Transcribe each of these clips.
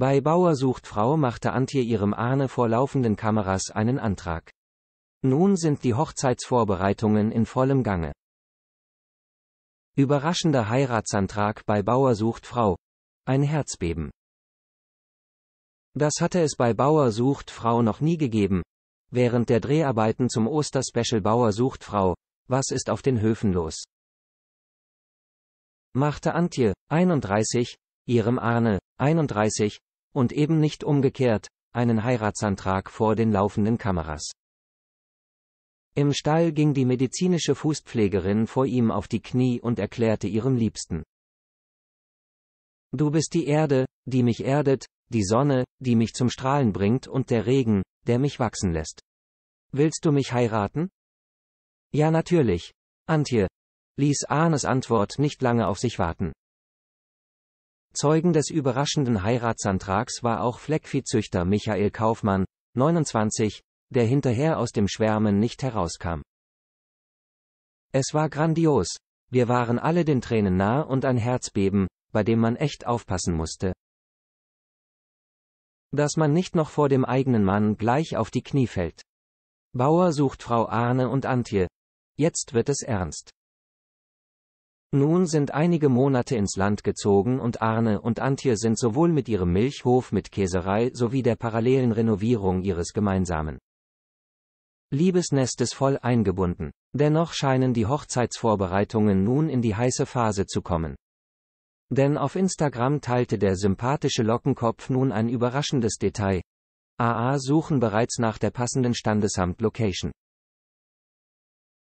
Bei Bauer sucht Frau machte Antje ihrem Ahne vor laufenden Kameras einen Antrag. Nun sind die Hochzeitsvorbereitungen in vollem Gange. Überraschender Heiratsantrag bei Bauer sucht Frau. Ein Herzbeben. Das hatte es bei Bauer sucht Frau noch nie gegeben. Während der Dreharbeiten zum Osterspecial Bauer sucht Frau, was ist auf den Höfen los? Machte Antje, 31, ihrem Arne, 31, und eben nicht umgekehrt, einen Heiratsantrag vor den laufenden Kameras. Im Stall ging die medizinische Fußpflegerin vor ihm auf die Knie und erklärte ihrem Liebsten. Du bist die Erde, die mich erdet, die Sonne, die mich zum Strahlen bringt und der Regen, der mich wachsen lässt. Willst du mich heiraten? Ja natürlich. Antje. Ließ Ahnes Antwort nicht lange auf sich warten. Zeugen des überraschenden Heiratsantrags war auch Fleckviehzüchter Michael Kaufmann, 29, der hinterher aus dem Schwärmen nicht herauskam. Es war grandios. Wir waren alle den Tränen nah und ein Herzbeben, bei dem man echt aufpassen musste. Dass man nicht noch vor dem eigenen Mann gleich auf die Knie fällt. Bauer sucht Frau Arne und Antje. Jetzt wird es ernst. Nun sind einige Monate ins Land gezogen und Arne und Antje sind sowohl mit ihrem Milchhof mit Käserei sowie der parallelen Renovierung ihres gemeinsamen Liebesnestes voll eingebunden. Dennoch scheinen die Hochzeitsvorbereitungen nun in die heiße Phase zu kommen. Denn auf Instagram teilte der sympathische Lockenkopf nun ein überraschendes Detail. AA suchen bereits nach der passenden Standesamt-Location.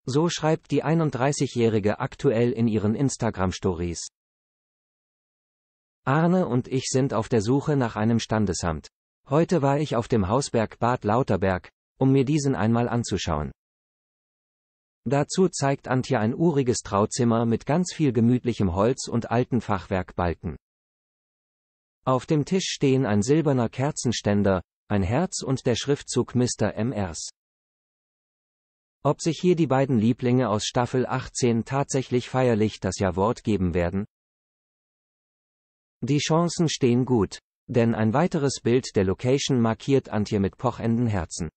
So schreibt die 31-Jährige aktuell in ihren Instagram-Stories. Arne und ich sind auf der Suche nach einem Standesamt. Heute war ich auf dem Hausberg Bad Lauterberg, um mir diesen einmal anzuschauen. Dazu zeigt Antje ein uriges Trauzimmer mit ganz viel gemütlichem Holz und alten Fachwerkbalken. Auf dem Tisch stehen ein silberner Kerzenständer, ein Herz und der Schriftzug Mr. M.R.'s. Ob sich hier die beiden Lieblinge aus Staffel 18 tatsächlich feierlich das Ja-Wort geben werden? Die Chancen stehen gut. Denn ein weiteres Bild der Location markiert Antje mit pochenden Herzen.